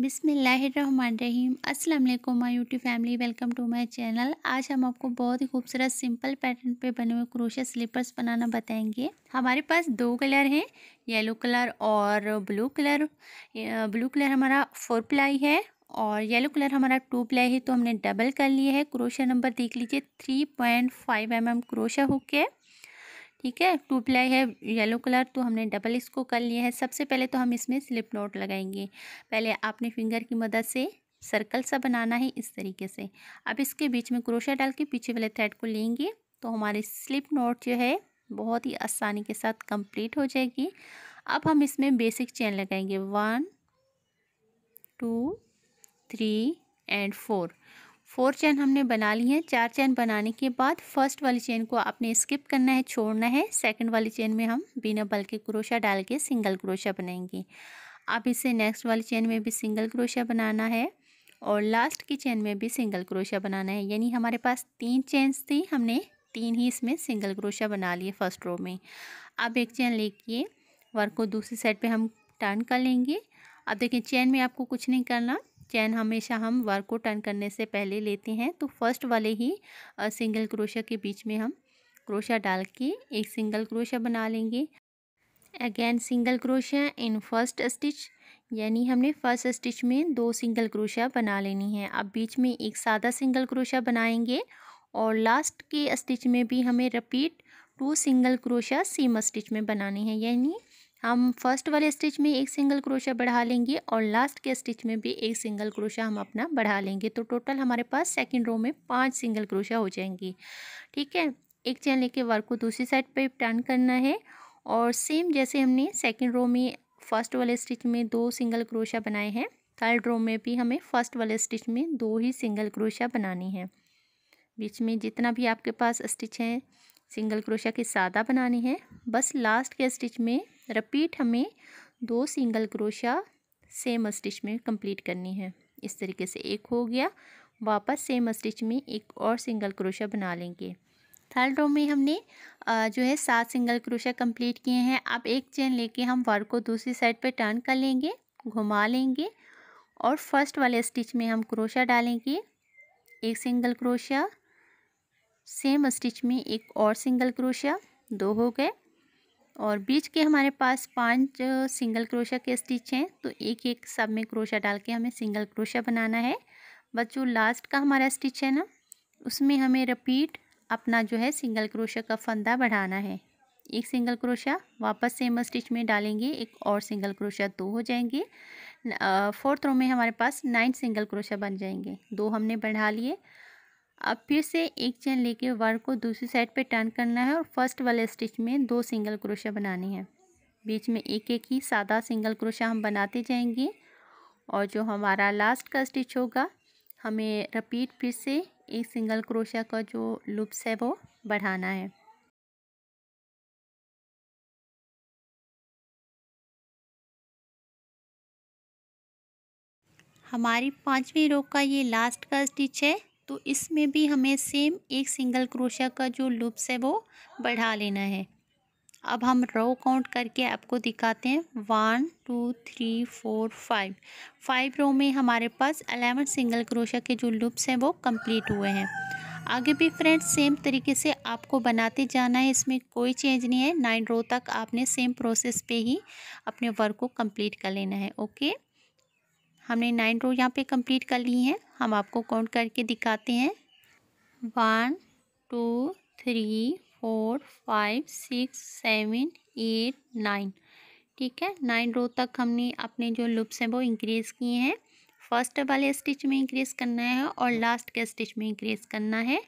बिसमीम् अल्लाम my YouTube family welcome to my channel आज हम आपको बहुत ही खूबसूरत सिंपल पैटर्न पे बने हुए क्रोशा स्लीपर्स बनाना बताएंगे हमारे पास दो कलर हैं येलो कलर और ब्लू कलर ब्लू कलर हमारा फोर प्लाई है और येलो कलर हमारा टू प्लाई है तो हमने डबल कर लिया है क्रोशा नंबर देख लीजिए three point five M M crochet hook है ठीक है टू प्लाई है येलो कलर तो हमने डबल इसको कर लिया है सबसे पहले तो हम इसमें स्लिप नोट लगाएंगे पहले आपने फिंगर की मदद से सर्कल सा बनाना है इस तरीके से अब इसके बीच में क्रोशा डाल के पीछे वाले थ्रेड को लेंगे तो हमारी स्लिप नोट जो है बहुत ही आसानी के साथ कंप्लीट हो जाएगी अब हम इसमें बेसिक चेन लगाएंगे one two three and four four chain हमने बना ली है चार चैन बनाने के बाद फर्स्ट वाली चेन को आपने स्किप करना है छोड़ना है सेकंड वाली चेन में हम बिना बल के क्रोशा डाल के सिंगल क्रोशा बनाएंगे आप इसे नेक्स्ट वाली चेन में भी सिंगल क्रोशा बनाना है और लास्ट की चेन में भी सिंगल क्रोशा बनाना है यानी हमारे पास तीन चैन थी हमने तीन ही इसमें सिंगल क्रोशा बना लिए फर्स्ट रो में अब एक चैन लेके वर्क को दूसरी साइड पर हम टर्न कर लेंगे अब देखिए चैन में आपको कुछ नहीं करना चैन हमेशा हम वर्क को टर्न करने से पहले लेते हैं तो फर्स्ट वाले ही सिंगल क्रोशा के बीच में हम क्रोशा डाल के एक सिंगल क्रोशा बना लेंगे again single crochet in first stitch यानी हमने फर्स्ट स्टिच में दो सिंगल क्रोशा बना लेनी है अब बीच में एक सादा सिंगल क्रोशा बनाएंगे और लास्ट के स्टिच में भी हमें repeat two single crochet same stitch में बनानी है यानी हम फर्स्ट वाले स्टिच में एक सिंगल क्रोशा बढ़ा लेंगे और लास्ट के स्टिच में भी एक सिंगल क्रोशा हम अपना बढ़ा लेंगे तो टोटल हमारे पास सेकंड रो में पांच सिंगल क्रोशा हो जाएंगी ठीक है एक चैन लेके वर्क को दूसरी साइड पे टर्न करना है और सेम जैसे हमने सेकेंड रो में फर्स्ट वाले स्टिच में दो सिंगल क्रोशा बनाए हैं थर्ड रो में भी हमें फर्स्ट वाले स्टिच में दो ही सिंगल क्रोशा बनानी है बीच में जितना भी आपके पास स्टिच है सिंगल क्रोशा की सादा बनानी है बस लास्ट के स्टिच में रिपीट हमें दो सिंगल क्रोशा सेम स्टिच में कंप्लीट करनी है इस तरीके से एक हो गया वापस सेम स्टिच में एक और सिंगल क्रोशा बना लेंगे थर्ड रो में हमने जो है सात सिंगल क्रोशा कंप्लीट किए हैं अब एक चेन लेके हम वर्क को दूसरी साइड पे टर्न कर लेंगे घुमा लेंगे और फर्स्ट वाले स्टिच में हम क्रोशा डालेंगे एक सिंगल क्रोशा सेम स्टिच में एक और सिंगल क्रोशिया दो हो गए और बीच के हमारे पास पांच सिंगल क्रोशा के स्टिच हैं तो एक एक सब में क्रोशा डाल के हमें सिंगल क्रोशा बनाना है बस जो लास्ट का हमारा स्टिच है ना उसमें हमें रिपीट अपना जो है सिंगल क्रोशा का फंदा बढ़ाना है एक सिंगल क्रोशा वापस सेम स्टिच में डालेंगे एक और सिंगल क्रोशा दो हो जाएंगे फोर्थ रो में हमारे पास नाइन सिंगल क्रोशा बन जाएंगे दो हमने बढ़ा लिए अब फिर से एक चेन लेके वर्क को दूसरी साइड पे टर्न करना है और फर्स्ट वाले स्टिच में दो सिंगल क्रोशा बनानी है बीच में एक एक ही सादा सिंगल क्रोशा हम बनाते जाएंगे और जो हमारा लास्ट का स्टिच होगा हमें रिपीट फिर से एक सिंगल क्रोशा का जो लुप्स है वो बढ़ाना है हमारी पाँचवीं रो का ये लास्ट का स्टिच है तो इसमें भी हमें सेम एक सिंगल क्रोशा का जो लूप्स है वो बढ़ा लेना है अब हम रो काउंट करके आपको दिखाते हैं one two three four five five row में हमारे पास अलेवन सिंगल क्रोशा के जो लूप्स हैं वो कंप्लीट हुए हैं आगे भी फ्रेंड्स सेम तरीके से आपको बनाते जाना है इसमें कोई चेंज नहीं है नाइन रो तक आपने सेम प्रोसेस पे ही अपने वर्क को कंप्लीट कर लेना है ओके हमने नाइन रो यहाँ पे कंप्लीट कर ली हैं हम आपको काउंट करके दिखाते हैं one two three four five six seven eight nine ठीक है नाइन रो तक हमने अपने जो लुप्स हैं वो इंक्रीज़ किए हैं फर्स्ट वाले स्टिच में इंक्रीज़ करना है और लास्ट के स्टिच में इंक्रीज़ करना है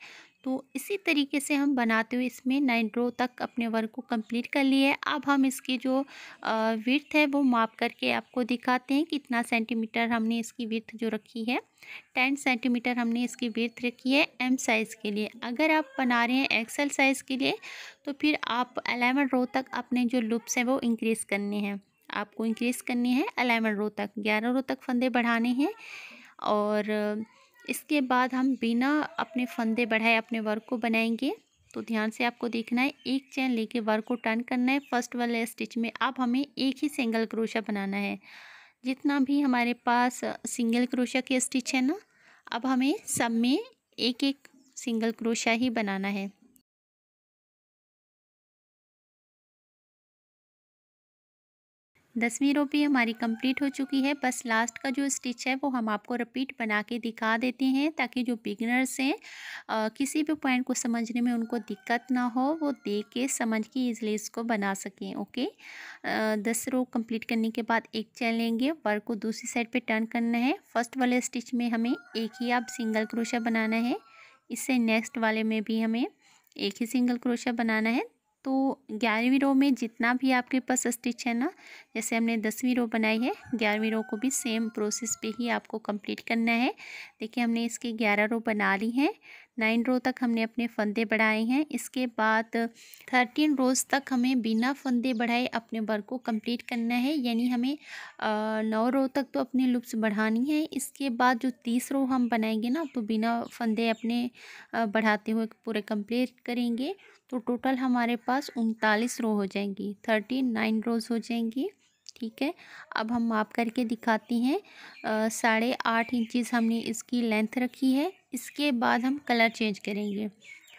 तो इसी तरीके से हम बनाते हुए इसमें नाइन रो तक अपने वर्क को कंप्लीट कर लिए अब हम इसकी जो विर्थ है वो माप करके आपको दिखाते हैं कितना सेंटीमीटर हमने इसकी विर्थ जो रखी है टेन सेंटीमीटर हमने इसकी विर्थ रखी है एम साइज़ के लिए अगर आप बना रहे हैं एक्सल साइज़ के लिए तो फिर आप अलेवन रो तक अपने जो लुप्स हैं वो इंक्रीज़ करने हैं आपको इंक्रीज़ करनी है अलेवन रो तक ग्यारह रो तक फंदे बढ़ाने हैं और इसके बाद हम बिना अपने फंदे बढ़ाए अपने वर्क को बनाएंगे तो ध्यान से आपको देखना है एक चैन लेके वर्क को टर्न करना है फर्स्ट वाले स्टिच में अब हमें एक ही सिंगल क्रोशा बनाना है जितना भी हमारे पास सिंगल क्रोशा के स्टिच है ना अब हमें सब में एक एक सिंगल क्रोशा ही बनाना है दसवीं रो भी हमारी कंप्लीट हो चुकी है बस लास्ट का जो स्टिच है वो हम आपको रिपीट बना के दिखा देते हैं ताकि जो बिगनर्स हैं किसी भी पॉइंट को समझने में उनको दिक्कत ना हो वो देख के समझ के इजली इसको बना सकें ओके आ, दस रो कंप्लीट करने के बाद एक चैन लेंगे वर्क को दूसरी साइड पे टर्न करना है फर्स्ट वाले स्टिच में हमें एक ही आप सिंगल क्रोशा बनाना है इससे नेक्स्ट वाले में भी हमें एक ही सिंगल क्रोशा बनाना है तो ग्यारहवीं रो में जितना भी आपके पास स्टिच है ना जैसे हमने दसवीं रो बनाई है ग्यारहवीं रो को भी सेम प्रोसेस पे ही आपको कंप्लीट करना है देखिए हमने इसके ग्यारह रो बना ली हैं नाइन रो तक हमने अपने फंदे बढ़ाए हैं इसके बाद थर्टीन रोज़ तक हमें बिना फंदे बढ़ाए अपने वर्क को कंप्लीट करना है यानी हमें नौ रो तक तो अपने लुप्स बढ़ानी है इसके बाद जो तीस रो हम बनाएंगे ना तो बिना फंदे अपने बढ़ाते हुए पूरे कंप्लीट करेंगे तो टोटल हमारे पास उनतालीस रो हो जाएंगी थर्टी नाइन रोज़ हो जाएंगी ठीक है अब हम माप करके दिखाती हैं साढ़े आठ इंचज़ हमने इसकी लेंथ रखी है इसके बाद हम कलर चेंज करेंगे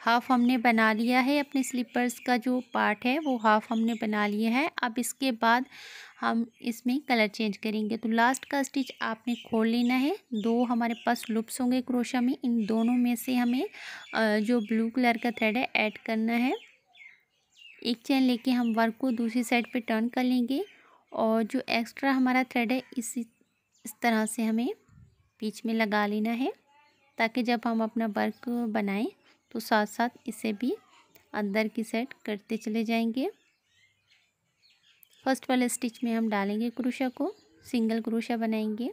हाफ़ हमने बना लिया है अपने स्लीपर्स का जो पार्ट है वो हाफ़ हमने बना लिया है अब इसके बाद हम इसमें कलर चेंज करेंगे तो लास्ट का स्टिच आपने खोल लेना है दो हमारे पास लुप्स होंगे क्रोशा में इन दोनों में से हमें जो ब्लू कलर का थ्रेड है ऐड करना है एक चैन लेके हम वर्क को दूसरी साइड पे टर्न कर लेंगे और जो एक्स्ट्रा हमारा थ्रेड है इसी इस तरह से हमें बीच में लगा लेना है ताकि जब हम अपना वर्क बनाएं तो साथ साथ इसे भी अंदर की साइड करते चले जाएंगे फर्स्ट वाले स्टिच में हम डालेंगे क्रोशा को सिंगल क्रोशा बनाएंगे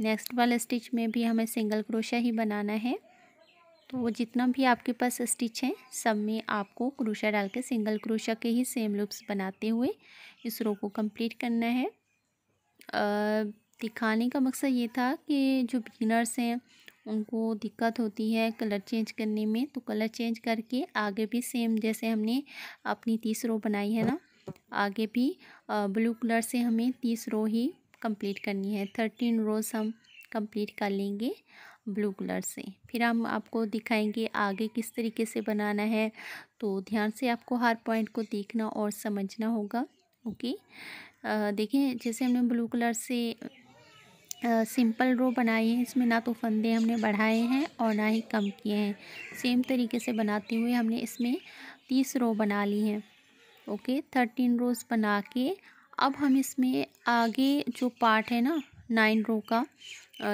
नेक्स्ट वाले स्टिच में भी हमें सिंगल क्रोशा ही बनाना है तो वो जितना भी आपके पास स्टिच है सब में आपको क्रोशा डाल के सिंगल क्रोशा के ही सेम लूप्स बनाते हुए इस रो को कंप्लीट करना है दिखाने का मकसद ये था कि जो बिगिनर्स हैं उनको दिक्कत होती है कलर चेंज करने में तो कलर चेंज करके आगे भी सेम जैसे हमने अपनी तीस रो बनाई है ना आगे भी ब्लू कलर से हमें तीस रो ही कंप्लीट करनी है थर्टीन रोज हम कंप्लीट कर लेंगे ब्लू कलर से फिर हम आपको दिखाएंगे आगे किस तरीके से बनाना है तो ध्यान से आपको हर पॉइंट को देखना और समझना होगा ओके देखिए जैसे हमने ब्लू कलर से आ, सिंपल रो बनाई है इसमें ना तो फंदे हमने बढ़ाए हैं और ना ही कम किए हैं सेम तरीके से बनाते हुए हमने इसमें तीस रो बना ली हैं ओके थर्टीन रोज़ बना के अब हम इसमें आगे जो पार्ट है ना नाइन रो का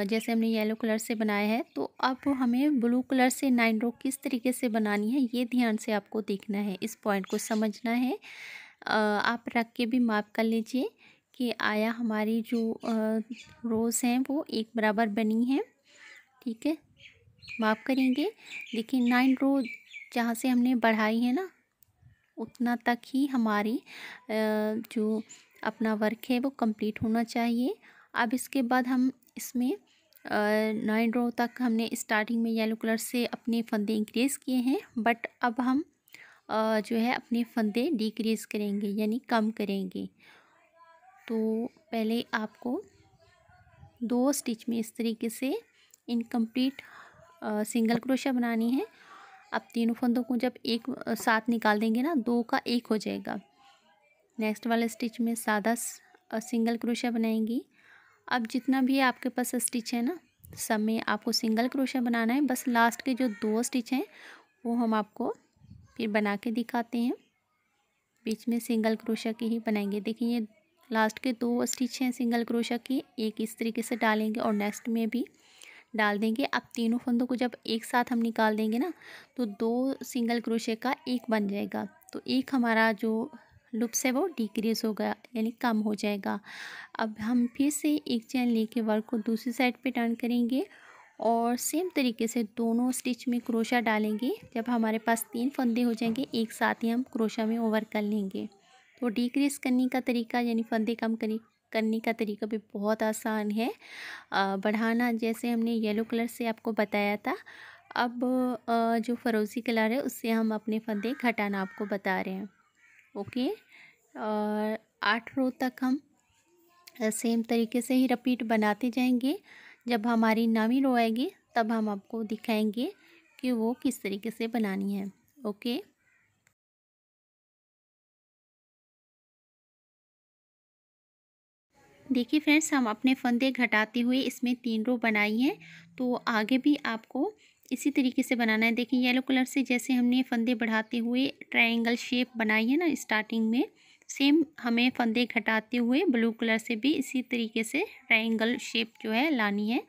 जैसे हमने येलो कलर से बनाया है तो अब हमें ब्लू कलर से नाइन रो किस तरीके से बनानी है ये ध्यान से आपको देखना है इस पॉइंट को समझना है आप रख के भी माप कर लीजिए कि आया हमारी जो रोज़ हैं वो एक बराबर बनी है ठीक है माप करेंगे देखिए नाइन रो जहाँ से हमने बढ़ाई है ना उतना तक ही हमारी जो अपना वर्क है वो कंप्लीट होना चाहिए अब इसके बाद हम इसमें नाइन रो तक हमने स्टार्टिंग में येलो कलर से अपने फंदे इंक्रीज़ किए हैं बट अब हम जो है अपने फंदे डिक्रीज़ करेंगे यानी कम करेंगे तो पहले आपको दो स्टिच में इस तरीके से इनकम्प्लीट सिंगल क्रोशा बनानी है अब तीनों फंदों को जब एक साथ निकाल देंगे ना दो का एक हो जाएगा नेक्स्ट वाले स्टिच में सादा सिंगल क्रोशा बनाएंगी अब जितना भी आपके पास स्टिच है ना सब में आपको सिंगल क्रोशा बनाना है बस लास्ट के जो दो स्टिच हैं वो हम आपको फिर बना के दिखाते हैं बीच में सिंगल क्रोशिया के ही बनाएंगे देखिए ये लास्ट के दो स्टिच हैं सिंगल क्रोशिया के एक इस तरीके से डालेंगे और नेक्स्ट में भी डाल देंगे अब तीनों फंदों को जब एक साथ हम निकाल देंगे ना तो दो सिंगल क्रोशे का एक बन जाएगा तो एक हमारा जो लुप्स से वो डिक्रीज होगा यानी कम हो जाएगा अब हम फिर से एक चैन लेके वर्क को दूसरी साइड पे टर्न करेंगे और सेम तरीके से दोनों स्टिच में क्रोशा डालेंगे जब हमारे पास तीन फंदे हो जाएंगे एक साथ ही हम क्रोशा में ओवर कर लेंगे तो डिक्रीज करने का तरीका यानी फंदे कम करें करने का तरीका भी बहुत आसान है बढ़ाना जैसे हमने येलो कलर से आपको बताया था अब जो फरोज़ी कलर है उससे हम अपने फंदे घटाना आपको बता रहे हैं ओके और आठ रो तक हम सेम तरीके से ही रिपीट बनाते जाएंगे जब हमारी नवी रो आएगी तब हम आपको दिखाएंगे कि वो किस तरीके से बनानी है ओके देखिए फ्रेंड्स हम अपने फंदे घटाते हुए इसमें तीन रो बनाई हैं तो आगे भी आपको इसी तरीके से बनाना है देखिए येलो कलर से जैसे हमने फंदे बढ़ाते हुए ट्रायंगल शेप बनाई है ना स्टार्टिंग में सेम हमें फंदे घटाते हुए ब्लू कलर से भी इसी तरीके से ट्रायंगल शेप जो है लानी है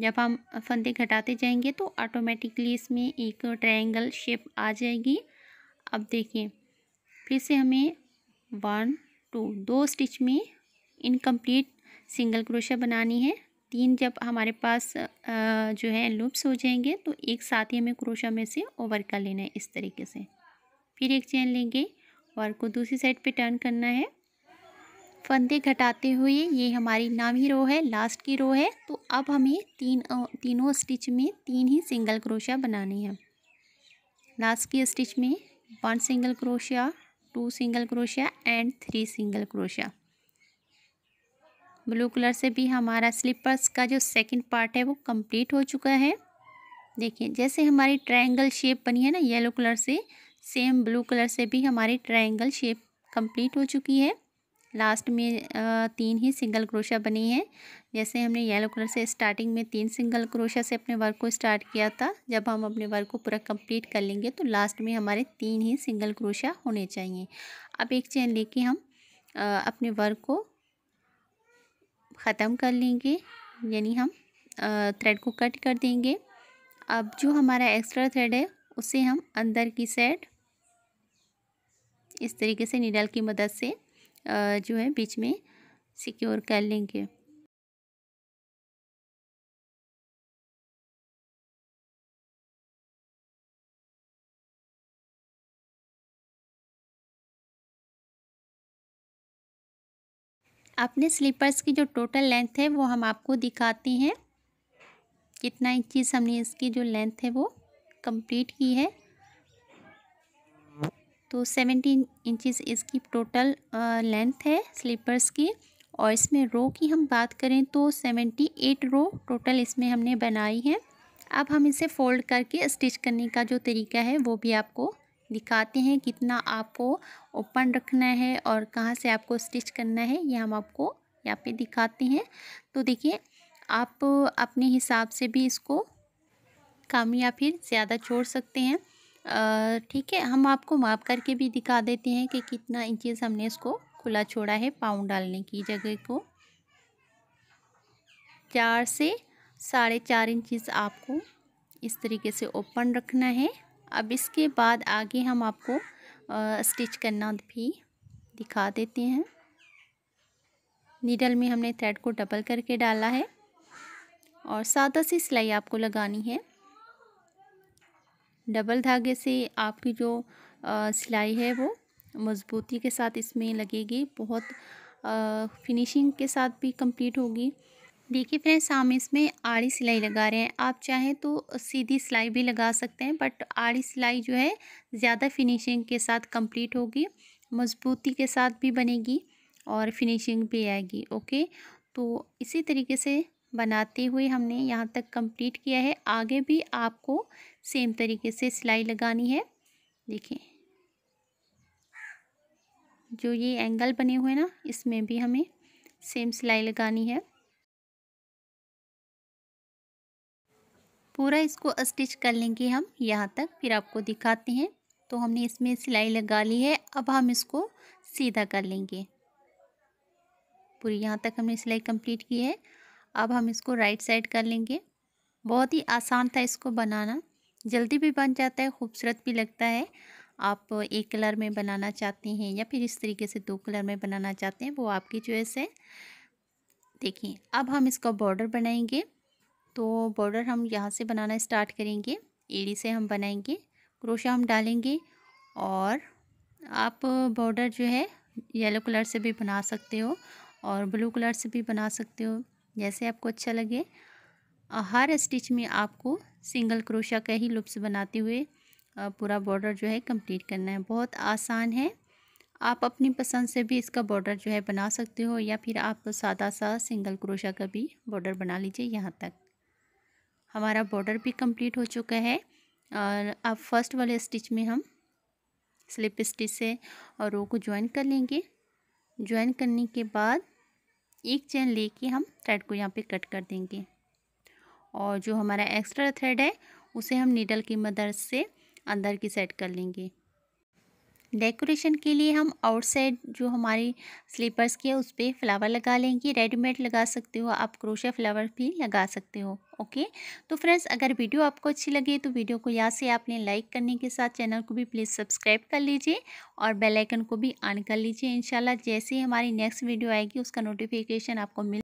जब हम फंदे घटाते जाएंगे तो ऑटोमेटिकली इसमें एक ट्रायंगल शेप आ जाएगी अब देखिए फिर से हमें वन टू दो स्टिच में इनकम्प्लीट सिंगल क्रोशा बनानी है तीन जब हमारे पास जो है लूप्स हो जाएंगे तो एक साथ ही हमें क्रोशा में से ओवर कर लेना है इस तरीके से फिर एक चैन लेंगे और को दूसरी साइड पे टर्न करना है फंदे घटाते हुए ये हमारी नावी रो है लास्ट की रो है तो अब हमें तीन तीनों स्टिच में तीन ही सिंगल क्रोशिया बनानी है लास्ट की स्टिच में one single crochet two single crochet and three single crochet blue colour से भी हमारा स्लीपर्स का जो सेकंड पार्ट है वो कंप्लीट हो चुका है देखिए जैसे हमारी ट्रायंगल शेप बनी है ना येलो कलर से सेम ब्लू कलर से भी हमारी ट्रायंगल शेप कंप्लीट हो चुकी है लास्ट में तीन ही सिंगल क्रोशा बनी है जैसे हमने येलो कलर से स्टार्टिंग में तीन सिंगल क्रोशा से अपने वर्क को स्टार्ट किया था जब हम अपने वर्क को पूरा कंप्लीट कर लेंगे तो लास्ट में हमारे तीन ही सिंगल क्रोशा होने चाहिए अब एक चैन लेके हम अपने वर्क को ख़त्म कर लेंगे यानी हम थ्रेड को कट कर देंगे अब जो हमारा एक्स्ट्रा थ्रेड है उसे हम अंदर की साइड इस तरीके से निडल की मदद से जो है बीच में सिक्योर कर लेंगे अपने स्लीपर्स की जो टोटल लेंथ है वो हम आपको दिखाते हैं कितना इंचज़ हमने इसकी जो लेंथ है वो कंप्लीट की है तो सेवेंटीन इंचज़ इसकी टोटल लेंथ है स्लीपर्स की और इसमें रो की हम बात करें तो सेवेंटी एट रो टोटल इसमें हमने बनाई है अब हम इसे फ़ोल्ड करके स्टिच करने का जो तरीका है वो भी आपको दिखाते हैं कितना आपको ओपन रखना है और कहाँ से आपको स्टिच करना है ये हम आपको यहाँ पे दिखाते हैं तो देखिए आप अपने हिसाब से भी इसको कम या फिर ज़्यादा छोड़ सकते हैं ठीक है हम आपको माप करके भी दिखा देते हैं कि कितना इंचेस हमने इसको खुला छोड़ा है पाउंड डालने की जगह को चार से साढ़े चार इंचज आपको इस तरीके से ओपन रखना है अब इसके बाद आगे हम आपको आ, स्टिच करना भी दिखा देते हैं नीडल में हमने थ्रेड को डबल करके डाला है और सादा सी सिलाई आपको लगानी है डबल धागे से आपकी जो आ, सिलाई है वो मज़बूती के साथ इसमें लगेगी बहुत आ, फिनिशिंग के साथ भी कंप्लीट होगी देखिए फ्रेंड्स हम इसमें आड़ी सिलाई लगा रहे हैं आप चाहें तो सीधी सिलाई भी लगा सकते हैं बट आड़ी सिलाई जो है ज़्यादा फिनिशिंग के साथ कंप्लीट होगी मजबूती के साथ भी बनेगी और फिनिशिंग भी आएगी ओके तो इसी तरीके से बनाते हुए हमने यहाँ तक कंप्लीट किया है आगे भी आपको सेम तरीके से सिलाई लगानी है देखिए जो ये एंगल बने हुए ना इसमें भी हमें सेम सिलाई लगानी है पूरा इसको स्टिच कर लेंगे हम यहाँ तक फिर आपको दिखाते हैं तो हमने इसमें सिलाई लगा ली है अब हम इसको सीधा कर लेंगे पूरी यहाँ तक हमने सिलाई कंप्लीट की है अब हम इसको राइट साइड कर लेंगे बहुत ही आसान था इसको बनाना जल्दी भी बन जाता है खूबसूरत भी लगता है आप एक कलर में बनाना चाहते हैं या फिर इस तरीके से दो कलर में बनाना चाहते हैं वो आपकी चॉइस है देखिए अब हम इसका बॉर्डर बनाएंगे तो बॉर्डर हम यहाँ से बनाना स्टार्ट करेंगे एड़ी से हम बनाएंगे क्रोशा हम डालेंगे और आप बॉर्डर जो है येलो कलर से भी बना सकते हो और ब्लू कलर से भी बना सकते हो जैसे आपको अच्छा लगे हर स्टिच में आपको सिंगल क्रोशा का ही लुप्स बनाते हुए पूरा बॉर्डर जो है कंप्लीट करना है बहुत आसान है आप अपनी पसंद से भी इसका बॉर्डर जो है बना सकते हो या फिर आप सादा सा सिंगल क्रोशा का भी बॉर्डर बना लीजिए यहाँ तक हमारा बॉर्डर भी कंप्लीट हो चुका है और अब फर्स्ट वाले स्टिच में हम स्लिप स्टिच से और रो को ज्वाइन कर लेंगे ज्वाइन करने के बाद एक चैन लेके हम थ्रेड को यहाँ पे कट कर देंगे और जो हमारा एक्स्ट्रा थ्रेड है उसे हम नीडल की मदद से अंदर की साइड कर लेंगे डेकोरेशन के लिए हम आउटसाइड जो हमारी स्लीपर्स की है उस पर फ्लावर लगा लेंगे रेडीमेड लगा सकते हो आप क्रोशे फ्लावर भी लगा सकते हो ओके तो फ्रेंड्स अगर वीडियो आपको अच्छी लगे तो वीडियो को यहाँ से आपने लाइक करने के साथ चैनल को भी प्लीज़ सब्सक्राइब कर लीजिए और बेल आइकन को भी ऑन कर लीजिए इंशाल्लाह जैसे ही हमारी नेक्स्ट वीडियो आएगी उसका नोटिफिकेशन आपको मिल